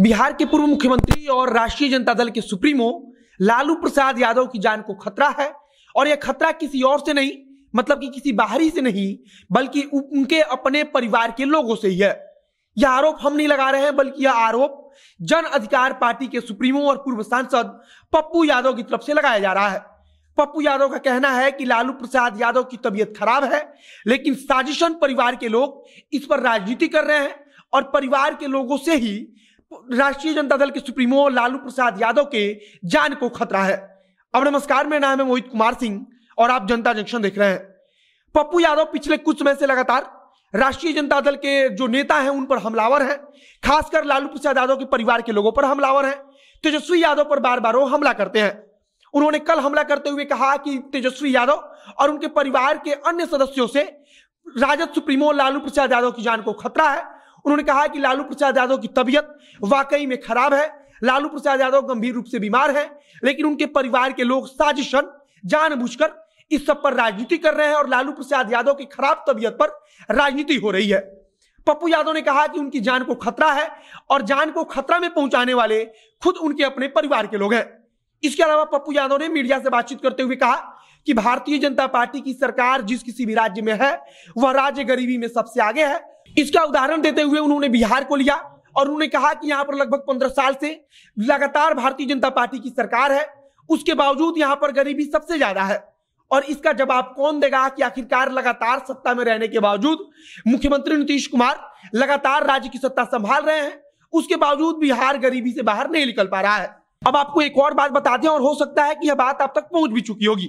बिहार के पूर्व मुख्यमंत्री और राष्ट्रीय जनता दल के सुप्रीमो लालू प्रसाद यादव की जान को खतरा है और यह खतरा किसी और से नहीं मतलब कि किसी बाहरी से नहीं बल्कि उनके अपने परिवार के लोगों से ही है यह आरोप हम नहीं लगा रहे हैं बल्कि यह आरोप जन अधिकार पार्टी के सुप्रीमो और पूर्व सांसद पप्पू यादव की तरफ से लगाया जा रहा है पप्पू यादव का कहना है कि लालू प्रसाद यादव की तबीयत खराब है लेकिन साजिशन परिवार के लोग इस पर राजनीति कर रहे हैं और परिवार के लोगों से ही राष्ट्रीय जनता दल के सुप्रीमो लालू प्रसाद यादव के जान को खतरा है अब नमस्कार मेरा नाम है मोहित कुमार सिंह और आप जनता जंक्शन देख रहे हैं पप्पू यादव पिछले कुछ समय से लगातार राष्ट्रीय जनता दल के जो नेता हैं उन पर हमलावर हैं खासकर लालू प्रसाद यादव के परिवार के लोगों पर हमलावर हैं तेजस्वी यादव पर बार बार वो हमला करते हैं उन्होंने कल हमला करते हुए कहा कि तेजस्वी यादव और उनके परिवार के अन्य सदस्यों से राजद सुप्रीमो लालू प्रसाद यादव की जान को खतरा है उन्होंने कहा कि लालू प्रसाद यादव की तबीयत वाकई में खराब है लालू प्रसाद यादव गंभीर रूप से बीमार है लेकिन उनके परिवार के लोग साजिशन जानबूझकर इस सब पर राजनीति कर रहे हैं और लालू प्रसाद यादव की खराब तबीयत पर राजनीति हो रही है पप्पू यादव ने कहा कि उनकी जान को खतरा है और जान को खतरा में पहुंचाने वाले खुद उनके अपने परिवार के लोग हैं इसके अलावा पप्पू यादव ने मीडिया से बातचीत करते हुए कहा कि भारतीय जनता पार्टी की सरकार जिस किसी भी राज्य में है वह राज्य गरीबी में सबसे आगे है इसका उदाहरण देते हुए उन्होंने बिहार को लिया और उन्होंने कहा कि यहाँ पर लगभग पंद्रह साल से लगातार भारतीय जनता पार्टी की सरकार है उसके बावजूद यहाँ पर गरीबी सबसे ज्यादा है और इसका जवाब कौन देगा कि आखिरकार लगातार सत्ता में रहने के बावजूद मुख्यमंत्री नीतीश कुमार लगातार राज्य की सत्ता संभाल रहे हैं उसके बावजूद बिहार गरीबी से बाहर नहीं निकल पा रहा है अब आपको एक और बात बता दें और हो सकता है कि यह बात आप तक पहुंच भी चुकी होगी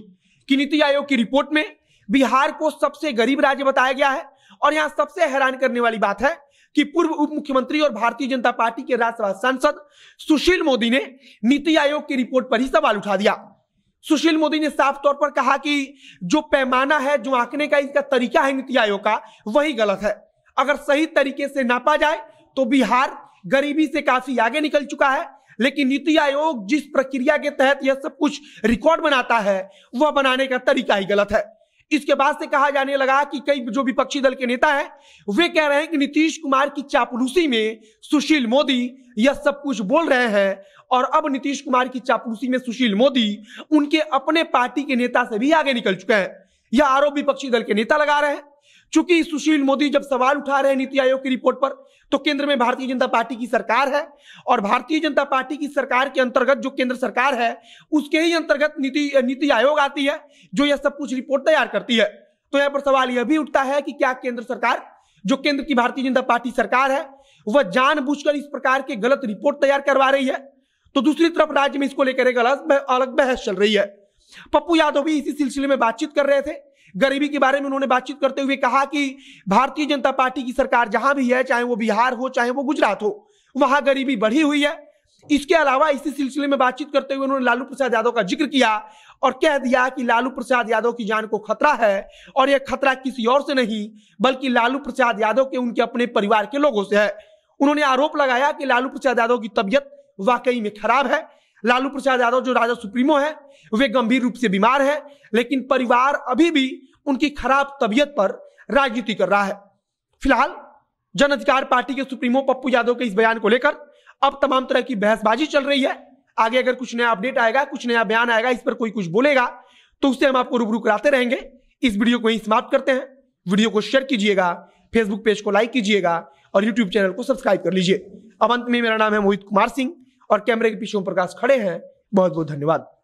कि नीति आयोग की रिपोर्ट में बिहार को सबसे गरीब राज्य बताया गया है और यहां सबसे हैरान करने वाली बात है कि पूर्व उप मुख्यमंत्री और भारतीय जनता पार्टी के राज्यसभा सांसद सुशील मोदी ने नीति आयोग की रिपोर्ट पर ही सवाल उठा दिया सुशील मोदी ने साफ तौर पर कहा कि जो पैमाना है जो आंकने का इसका तरीका है नीति आयोग का वही गलत है अगर सही तरीके से नापा जाए तो बिहार गरीबी से काफी आगे निकल चुका है लेकिन नीति आयोग जिस प्रक्रिया के तहत यह सब कुछ रिकॉर्ड बनाता है वह बनाने का तरीका ही गलत है इसके बाद से कहा जाने लगा कि कई जो विपक्षी दल के नेता हैं वे कह रहे हैं कि नीतीश कुमार की चापलूसी में सुशील मोदी यह सब कुछ बोल रहे हैं और अब नीतीश कुमार की चापलूसी में सुशील मोदी उनके अपने पार्टी के नेता से भी आगे निकल चुके हैं यह आरोप विपक्षी दल के नेता लगा रहे हैं चूंकि सुशील मोदी जब सवाल उठा रहे हैं नीति आयोग की रिपोर्ट पर तो केंद्र में भारतीय जनता पार्टी की सरकार है और भारतीय जनता पार्टी की सरकार के अंतर्गत जो केंद्र सरकार है उसके ही अंतर्गत नीति नीति आयोग आती है जो यह सब कुछ रिपोर्ट तैयार करती है तो यहाँ पर सवाल यह भी उठता है कि क्या केंद्र सरकार जो केंद्र की भारतीय जनता पार्टी सरकार है वह जानबूझकर इस प्रकार के गलत रिपोर्ट तैयार करवा रही है तो दूसरी तरफ राज्य में इसको लेकर एक अलग बहस चल रही है पप्पू यादव भी इसी सिलसिले में बातचीत कर रहे थे गरीबी के बारे में उन्होंने बातचीत करते हुए कहा कि भारतीय जनता पार्टी की सरकार जहां भी है चाहे वो बिहार हो चाहे वो गुजरात हो वहां गरीबी बढ़ी हुई है इसके अलावा इसी सिलसिले में बातचीत करते हुए उन्होंने लालू प्रसाद यादव का जिक्र किया और कह दिया कि लालू प्रसाद यादव की जान को खतरा है और यह खतरा किसी और से नहीं बल्कि लालू प्रसाद यादव के उनके अपने परिवार के लोगों से है उन्होंने आरोप लगाया कि लालू प्रसाद यादव की तबीयत वाकई में खराब है लालू प्रसाद यादव जो राजा सुप्रीमो है वे गंभीर रूप से बीमार है लेकिन परिवार अभी भी उनकी खराब तबीयत पर राजनीति कर रहा है फिलहाल जन अधिकार पार्टी के सुप्रीमो पप्पू यादव के इस बयान को लेकर अब तमाम तरह की बहसबाजी चल रही है आगे अगर कुछ नया अपडेट आएगा कुछ नया बयान आएगा इस पर कोई कुछ बोलेगा तो उससे हम आपको रूबरू कराते रहेंगे इस वीडियो को ही समाप्त करते हैं वीडियो को शेयर कीजिएगा फेसबुक पेज को लाइक कीजिएगा और यूट्यूब चैनल को सब्सक्राइब कर लीजिए अब अंत में मेरा नाम है मोहित कुमार सिंह और कैमरे के पीछे ओम प्रकाश खड़े हैं बहुत बहुत धन्यवाद